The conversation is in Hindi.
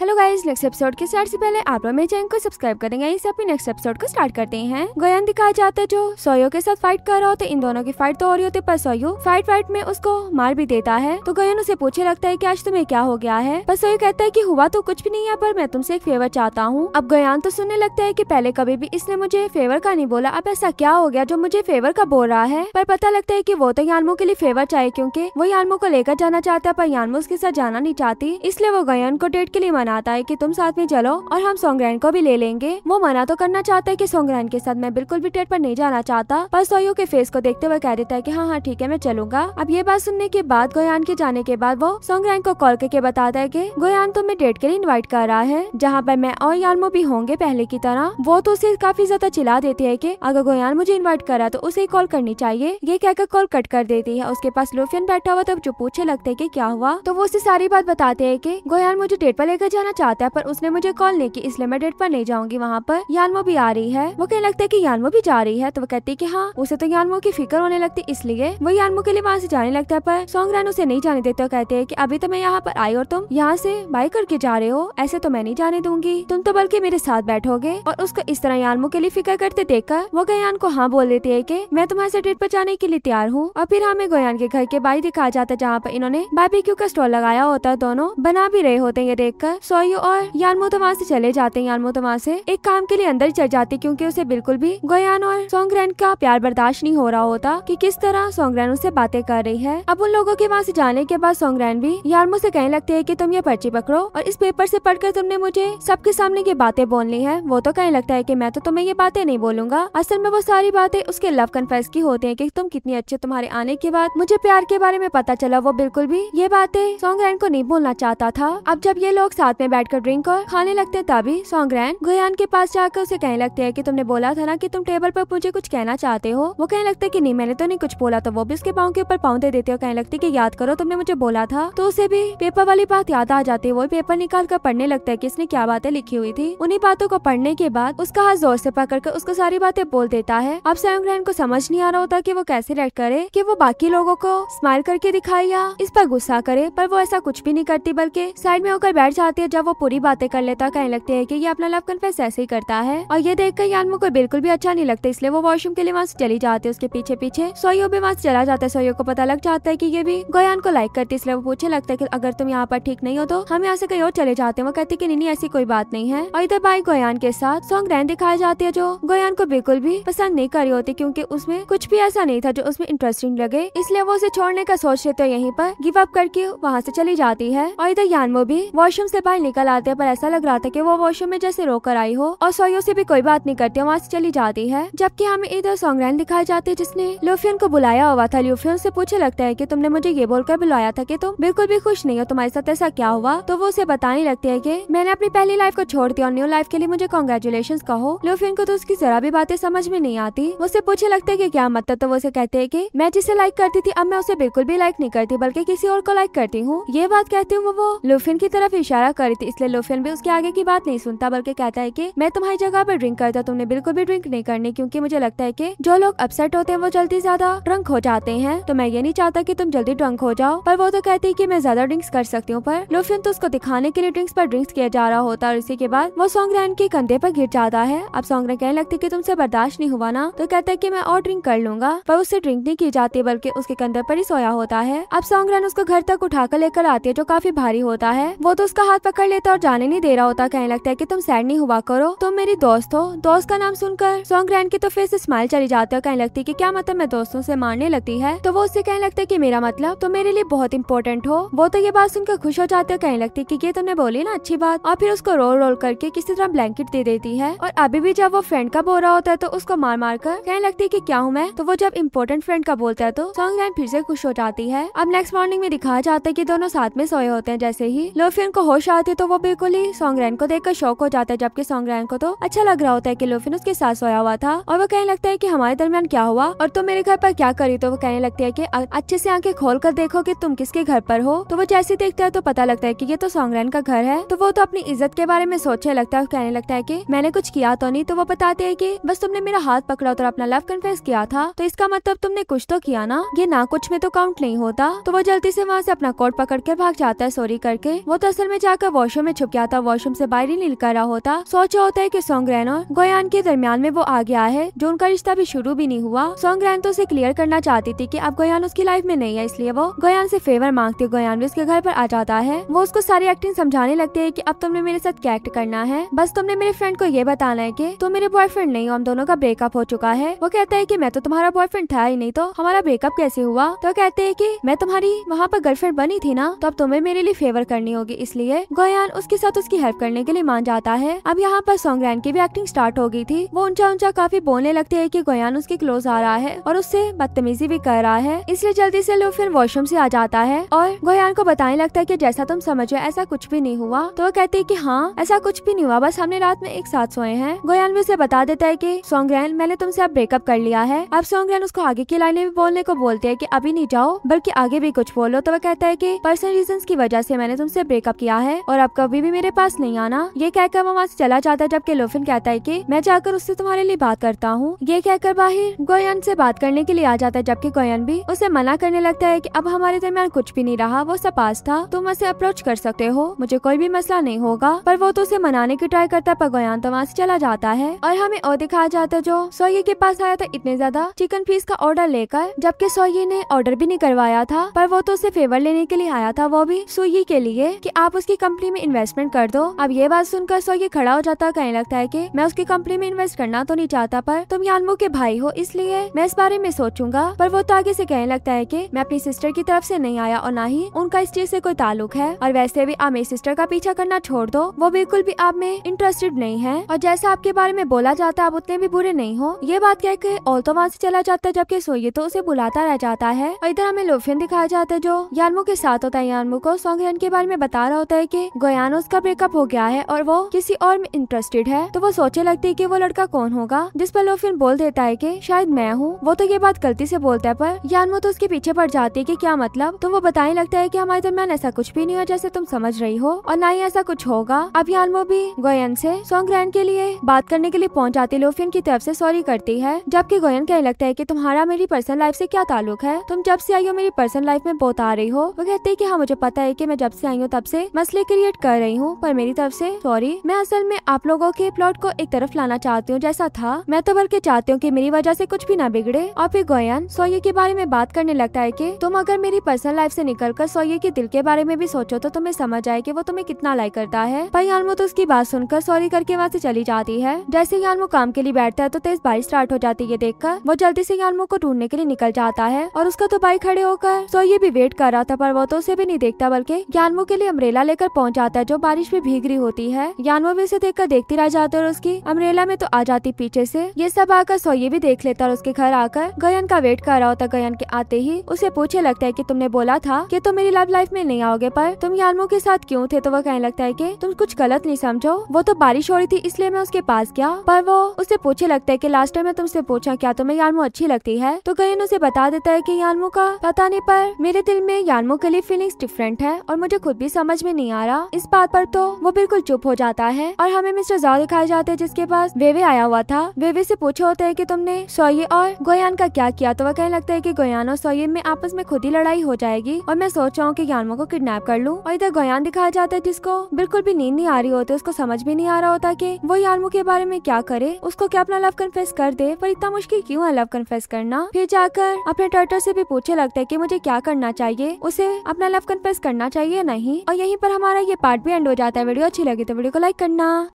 हेलो गाइस नेक्स्ट एपिसोड के स्टार्ट से पहले आप लोग मेरे चैनल को सब्सक्राइब करेंगे इसे अपने नेक्स्ट एपिसोड को स्टार्ट करते हैं गोयन दिखाया जाता है जो सोयो के साथ फाइट कर रहा होता है इन दोनों की फाइट तो हो रही होती है पर सोयो फाइट फाइट में उसको मार भी देता है तो गोयन उसे पूछे लगता है की आज तुम्हें क्या हो गया है पर सोयो कहता है की हुआ तो कुछ भी नहीं है पर मैं तुमसे एक फेवर चाहता हूँ अब गोयान तो सुनने लगता है की पहले कभी भी इसने मुझे फेवर का नहीं बोला अब ऐसा क्या हो गया जो मुझे फेवर का बोल रहा है पर पता लगता है की वो तो यानमो के लिए फेवर चाहिए क्यूँकी वो यानमो को लेकर जाना चाहता है पर यानमो उसके साथ जाना नहीं चाहती इसलिए वो गोयन को डेट के लिए मनाता है कि तुम साथ में चलो और हम सोंग्रैन को भी ले लेंगे वो मना तो करना चाहता है कि सोंग्रैन के साथ मैं बिल्कुल भी डेट पर नहीं जाना चाहता पर सोयू के फेस को देखते हुए कह देता है कि हाँ हाँ ठीक है मैं चलूंगा अब ये बात सुनने के बाद गोयान के जाने के बाद वो सोंग्रैन को कॉल करके बताता है की गोयान तुम्हें तो डेट के लिए इन्वाइट कर रहा है जहाँ पर मैं और यालमो भी होंगे पहले की तरह वो तो उसे काफी ज्यादा चिल्ला देती है की अगर गोयान मुझे इन्वाइट करा तो उसे कॉल करनी चाहिए ये कहकर कॉल कट कर देती है उसके पास लुफियन बैठा हुआ तब जो पूछे लगते है की क्या हुआ तो वो उसे सारी बात बताते है की गोयान मुझे डेट पर लेकर जाना चाहता है पर उसने मुझे कॉल नहीं की इसलिए मैं डेट पर नहीं जाऊंगी वहाँ पर यानवो भी आ रही है वो कहने लगता है की यानवो भी जा रही है तो वो कहती है की हाँ उसे तो यानवो की फिक्र होने लगती इसलिए वो यानवो के लिए वहाँ से जाने लगता है पर रैन उसे नहीं जाने देते और कहते हैं की अभी तो मैं यहाँ पर आई और तुम यहाँ से बाई करके जा रहे हो ऐसे तो मैं नहीं जाने दूंगी तुम तो बल्कि मेरे साथ बैठोगे और उसको इस तरह यानमो के लिए फिक्र करते देखकर वो गयान को हाँ बोल देती है की मैं तुम्हारे से डेट पर जाने के लिए तैयार हूँ और फिर हमें गोयान के घर के बाई दिखाया जाता है जहाँ पर इन्होंने क्यू का स्टॉल लगाया होता है दोनों बना भी रहे होते हैं ये देखकर सोयो और यानमो तो वहाँ से चले जाते हैं यानमो तो वहाँ से एक काम के लिए अंदर चढ़ जाती क्योंकि उसे बिल्कुल भी गोयान और सोंगरैन का प्यार बर्दाश्त नहीं हो रहा होता कि किस तरह सोंगरैन उससे बातें कर रही है अब उन लोगों के वहाँ से जाने के बाद सोंगरैन भी यारमो से कहने लगते है की तुम ये पर्ची पकड़ो और इस पेपर ऐसी पढ़कर तुमने मुझे सबके सामने ये बातें बोलनी है वो तो कहने लगता है की मैं तो तुम्हें ये बातें नहीं बोलूंगा असल में वो सारी बातें उसके लव कन्फेस की होती है की तुम कितनी अच्छे तुम्हारे आने के बाद मुझे प्यार के बारे में पता चला वो बिल्कुल भी ये बातें सोंगरैन को नहीं बोलना चाहता था अब जब ये लोग साथ साथ में बैठकर ड्रिंक और खाने लगते हैं तभी सोंगरैन गुयान के पास जाकर उसे कहने लगते है की तुमने बोला था ना की तुम टेबल पर मुझे कुछ कहना चाहते हो वो कहने लगता है की नहीं मैंने तो नहीं कुछ बोला तो वो भी उसके पाँव के ऊपर पाँव दे देते हो कहने लगती की याद करो तुमने मुझे बोला था तो उसे भी पेपर वाली बात याद आ जाती है वो पेपर निकाल कर पढ़ने लगता है की इसने क्या बातें लिखी हुई थी उन्हीं बातों को पढ़ने के बाद उसका हाथ जोर से कर उसको सारी बातें बोल देता है अब सैमग्रैन को समझ नहीं आ रहा होता कि वो कैसे रेड करे कि वो बाकी लोगों को स्माइल करके दिखाए या इस पर गुस्सा करे पर वो ऐसा कुछ भी नहीं करती बल्कि साइड में होकर बैठ जाती है इसलिए जब वो पूरी बातें कर लेता कहने लगते है की ये अपना लव कन्फेस ऐसे ही करता है और ये देख कर यानमो को बिल्कुल भी अच्छा नहीं लगता इसलिए वो वॉशरूम के लिए वहाँ चली जाती है उसके पीछे पीछे सोयो भी वहाँ चला जाता है सोयो को पता लग जाता है की ये भी गोयान को लाइक करती इसलिए वो पूछे लगता है की अगर तुम यहाँ पर ठीक नहीं हो तो हम यहाँ से कहीं और चले जाते हैं वो कहती की नहीं ऐसी कोई बात नहीं है और इधर बाई गोयान के साथ सॉन्ग रैन दिखाई जाती है जो गोयान को बिल्कुल भी पसंद नहीं कर रही होती क्यूँकी उसमें कुछ भी ऐसा नहीं था जो उसमें इंटरेस्टिंग लगे इसलिए वो उसे छोड़ने का सोच रहे थे यहीं पर गिव अप करके वहाँ से चली जाती है और इधर यानमो भी वॉशरूम से बाहर निकल आते पर ऐसा लग रहा था की वो वॉशरूम में जैसे रोकर आई हो और सोयो से भी कोई बात नहीं करती वहाँ से चली जाती है जबकि हमें इधर सोंगरैन दिखाई जाती है जिसने लुफियन को बुलाया हुआ था लुफियन से पूछे लगता है की तुमने मुझे ये बोलकर बुलाया था की तुम बिल्कुल भी खुश नहीं हो तुम्हारे साथ ऐसा क्या हुआ तो वो उसे बताने लगती है की मैंने अपनी पहली लाइफ को छोड़ दिया और न्यू लाइफ के लिए मुझे कॉन्ग्रेचुलेशन कहो लुफियन को तो उसकी जरा भी बातें समझ में नहीं आती उसे पूछे लगते है की क्या मतलब तो वो उसे कहते है की मैं जिसे लाइक करती थी अब मैं उसे बिल्कुल भी लाइक नहीं करती बल्कि किसी और को लाइक करती हूँ ये बात कहती हूँ वो ल्यूफियन की तरफ इशारा कर रही थी इसलिए लोफियन भी उसके आगे की बात नहीं सुनता बल्कि कहता है की मैं तुम्हारी जगह पर ड्रिंक करता तुमने बिल्कुल भी ड्रिंक नहीं करनी क्यूँकी मुझे लगता है की जो लोग अपसेट होते हैं वो जल्दी ज्यादा ड्रंक हो जाते हैं तो मैं ये नहीं चाहता की तुम जल्दी ड्रंक हो जाओ पर वो तो कहती है की मैं ज्यादा ड्रिंक्स कर सकती हूँ पर लोफियन तो उसको दिखाने के लिए ड्रिंक्स पर ड्रिंक्स किया जा रहा होता है और इसी के बाद वो सोंगरैन के कंधे पर गिर जाता है अब सोंगरैन कहने लगती की तुमसे बर्दाश्त नहीं हुआ ना तो कहता है की मैं और ड्रिंक कर लूंगा पर उससे ड्रिंक नहीं की जाती बल्कि उसके कंधे पर ही सोया होता है अब सोंगरैन उसको घर तक उठाकर लेकर आती है जो काफी भारी होता है वो तो उसका हाथ पकड़ लेता और जाने नहीं दे रहा होता कहने लगता है की तुम सैड नहीं हुआ करो तुम मेरी दोस्त हो दोस्त का नाम सुनकर सॉन्ग रैन की तो फिर से स्माइल चली जाती है कहने लगती है की क्या मतलब मैं दोस्तों से मारने लगती है तो वो उससे कहने लगता है की मेरा मतलब तुम मेरे लिए बहुत इंपॉर्टेंट हो वो तो ये बात सुनकर खुश हो जाते हो कहने लगती है की ये तुमने बोली ना अच्छी बात और फिर उसको रोल रोल करके किसी तरह ब्लैंकेट दे देती है और अभी भी जब वो फ्रेंड का बोल रहा होता है तो उसको मार मार कर कहने लगती है की क्या हूँ मैं तो वो जब इम्पोर्टेंट फ्रेंड का बोलता है तो सॉन्ग रैन फिर से खुश हो जाती है अब नेक्स्ट मॉर्निंग में दिखाया जाता है की दोनों साथ में सोए होते हैं जैसे ही लोफी उनको होश आती है तो वो बिल्कुल ही सोंगरैन को देखकर शौक हो जाता है जबकि सोंगरैन को तो अच्छा लग रहा होता है की लोफिन उसके साथ सोया हुआ था और वो कहने लगता है की हमारे दरमियान क्या हुआ और तुम मेरे घर पर क्या करी तो वो कहने लगती है की अच्छे से आंखें खोल कर देखो की तुम किसके घर पर हो तो वो जैसे देखता है तो पता लगता है की ये तो सोंगरैन का घर है तो वो तो अपनी इज्जत के बारे में सोचने लगता है कहने लगता है की मैंने कुछ किया तो नहीं तो वो बताते है की बस तुमने मेरा हाथ पकड़ा और अपना लव कन्फेस किया था तो इसका मतलब तुमने कुछ तो किया ना ये ना कुछ में तो काउंट नहीं होता तो वो जल्दी से वहाँ से अपना कोट पकड़ कर भाग जाता है सॉरी करके वो तो असल में जाकर होकर वॉशरूम में छुप गया था वॉशरूम से बाहर ही निकल रहा होता सोचा होता है कि सोंग्रैन और गोयान के दरमियान में वो आ गया है जो उनका रिश्ता भी शुरू भी नहीं हुआ सोंग्रैन तो उसे क्लियर करना चाहती थी की अब गोयान उसकी लाइफ में नहीं है इसलिए वो गोयान से फेवर मांगती है गोयान भी उसके घर पर आ जाता है वो उसको सारी एक्टिंग समझाने लगते है की अब तुमने मेरे साथ क्या एक्ट करना है बस तुमने मेरे फ्रेंड को ये बताना है की तुम मेरे बॉयफ्रेंड नहीं हो हम दोनों का ब्रेकअप हो चुका है वो कहता है की मैं तो तुम्हारा बॉयफ्रेंड था ही नहीं तो हमारा ब्रेकअप कैसे हुआ तो कहते है की मैं तुम्हारी वहाँ पर गर्लफ्रेंड बनी थी ना तो अब तुम्हें मेरे लिए फेवर करनी होगी इसलिए गोयान उसके साथ उसकी हेल्प करने के लिए मान जाता है अब यहाँ पर रैन की भी एक्टिंग स्टार्ट हो गई थी वो ऊंचा ऊंचा काफी बोलने लगते है की गोयान उसके क्लोज आ रहा है और उससे बदतमीजी भी कर रहा है इसलिए जल्दी से लो फिर वॉशरूम से आ जाता है और गोयान को बताने लगता है की जैसा तुम समझो ऐसा कुछ भी नहीं हुआ तो वो कहती है की हाँ ऐसा कुछ भी नहीं हुआ बस हमने रात में एक साथ सोए हैं गोयान भी उसे बता देता है की रैन मैंने तुमसे अब ब्रेकअप कर लिया है अब रैन उसको आगे की लाइने भी बोलने को बोलते है की अभी नहीं जाओ बल्कि आगे भी कुछ बोलो तो वह कहता है की पर्सनल रीजन की वजह से मैंने तुमसे ब्रेकअप किया है और अब कभी भी मेरे पास नहीं आना ये कहकर वो वहाँ से चला जाता है जबकि लोफिन कहता है की मैं जाकर उससे तुम्हारे लिए बात करता हूँ ये कहकर बाहर गोयन से बात करने के लिए आ जाता है जबकि गोयन भी उसे मना करने लगता है की अब हमारे दरमियान कुछ भी नहीं रहा वो सपास था तुम उसे अप्रोच कर सकते हो मुझे कोई भी मसला नहीं होगा पर वो तो उसे मनाने की ट्राई करता है पर गोयन तो वहाँ से चला जाता है और हमें और दिखाया जाता है जो सोये के पास आया था इतने ज्यादा चिकन पीस का ऑर्डर लेकर जबकि सोये ने ऑर्डर भी नहीं करवाया था पर वो तो उसे फेवर लेने के लिए आया था वो भी सुई के लिए की आप उसकी कंपनी कंपनी में इन्वेस्टमेंट कर दो अब ये बात सुनकर सोगे खड़ा हो जाता कहने लगता है की मैं उसकी कंपनी में इन्वेस्ट करना तो नहीं चाहता पर तुम यानमो के भाई हो इसलिए मैं इस बारे में सोचूंगा पर वो तो आगे से कहने लगता है की मैं अपनी सिस्टर की तरफ से नहीं आया और ना ही उनका इस चीज से कोई ताल्लुक है और वैसे भी आप मेरी सिस्टर का पीछा करना छोड़ दो वो बिल्कुल भी आप में इंटरेस्टेड नहीं है और जैसा आपके बारे में बोला जाता है आप उतने भी बुरे नहीं हो ये बात कह के और तो वहाँ से चला जाता है जबकि सोइए तो उसे बुलाता रह जाता है और इधर हमें लोफियन दिखाया जाता है जो यानमू के साथ होता है यानमो को सोंगरन के बारे में बता रहा होता है की के गोयानोस का ब्रेकअप हो गया है और वो किसी और में इंटरेस्टेड है तो वो सोचने लगती है कि वो लड़का कौन होगा जिस पर लोफिन बोल देता है कि शायद मैं हूँ वो तो ये बात गलती से बोलता है पर यानमो तो उसके पीछे पड़ जाती है कि क्या मतलब तो वो बताने लगता है कि हमारे दरमियान ऐसा कुछ भी नहीं है जैसे तुम समझ रही हो और ना ही ऐसा कुछ होगा अब यानमो भी गोयन से सॉन्ग रैन के लिए बात करने के लिए पहुंच जाती लोफिन की तरफ से सॉरी करती है जबकि गोयन कहने लगता है कि तुम्हारा मेरी पर्सनल लाइफ से क्या ताल्लुक है तुम जब से आई हो मेरी पर्सनल लाइफ में बहुत आ रही हो वो कहती है कि हाँ मुझे पता है कि मैं जब से आई हूँ तब से मसले क्रिएट कर रही हूँ पर मेरी तरफ से सॉरी मैं असल में आप लोगों के प्लॉट को एक तरफ लाना चाहती हूँ जैसा था मैं तो बल्कि चाहती हूँ की मेरी वजह से कुछ भी ना बिगड़े और फिर गोयन सोये के बारे में बात करने लगता है की तुम अगर मेरी पर्सनल लाइफ से निकलकर सोये के दिल के बारे में भी सोचो तो तुम्हें समझ आए की वो तुम्हें कितना लाइक करता है पर यालमो तो उसकी बात सुनकर सॉरी करके वहाँ से चली जाती है जैसे यालमो काम के लिए बैठता है तो तेज बारिश स्टार्ट हो जाती है देख वो जल्दी से यालमो को ढूंढने के लिए निकल जाता है और उसका तो भाई खड़े होकर सोये भी वेट कर रहा था पर वो तो उसे भी नहीं देखता बल्कि यालमो के लिए अम्ब्रेला लेकर पहुंचाता है जो बारिश में भीग रही होती है यानवा भी उसे देखकर देखती रह जाती है और उसकी अमरेला में तो आ जाती पीछे से ये सब आकर सोये भी देख लेता और उसके घर आकर गयन का वेट कर रहा होता गयन के आते ही उसे पूछे लगता है की तुमने बोला था की तुम मेरी लव लाइफ में नहीं आओगे पर तुम यानवो के साथ क्यूँ थे तो वो कहने लगता है की तुम कुछ गलत नहीं समझो वो तो बारिश हो रही थी इसलिए मैं उसके पास गया पर वो उसे पूछे लगता है की लास्ट टाइम मैं तुमसे पूछा क्या तुम्हें यानमो अच्छी लगती है तो गयन उसे बता देता है की यानमो का पता नहीं पर मेरे दिल में यानमो के लिए फीलिंग्स डिफरेंट है और मुझे खुद भी समझ में नहीं आ हमारा इस बात पर तो वो बिल्कुल चुप हो जाता है और हमें मिस्टर जाओ दिखाए जाते हैं जिसके पास वेवे आया हुआ था वेवे से पूछे होते हैं कि तुमने सोये और गोयान का क्या किया तो वह कहने लगता है की गोयान और सोये में आपस में खुद ही लड़ाई हो जाएगी और मैं सोच रहा हूँ की यानमो को किडनेप कर लूँ और इधर गोयान दिखाया जाता है जिसको बिल्कुल भी नींद नहीं आ रही होती उसको समझ भी नहीं आ रहा होता की वो यानमो के बारे में क्या करे उसको क्या अपना लव कन्फेस कर दे पर इतना मुश्किल क्यूँ है लव कन्फेस करना फिर जाकर अपने टर्टर से भी पूछे लगता है की मुझे क्या करना चाहिए उसे अपना लव कन्फेस करना चाहिए नहीं और यहीं पर हमारा हमारा ये पार्ट भी एंड हो जाता है वीडियो अच्छी लगी तो वीडियो को लाइक करना